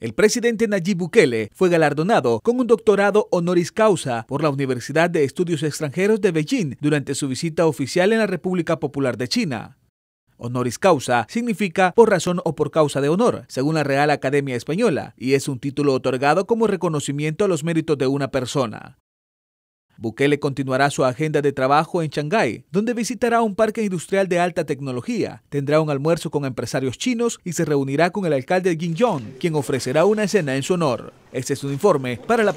El presidente Nayib Bukele fue galardonado con un doctorado honoris causa por la Universidad de Estudios Extranjeros de Beijing durante su visita oficial en la República Popular de China. Honoris causa significa por razón o por causa de honor, según la Real Academia Española, y es un título otorgado como reconocimiento a los méritos de una persona. Bukele continuará su agenda de trabajo en Shanghái, donde visitará un parque industrial de alta tecnología, tendrá un almuerzo con empresarios chinos y se reunirá con el alcalde jong quien ofrecerá una escena en su honor. Este es un informe para la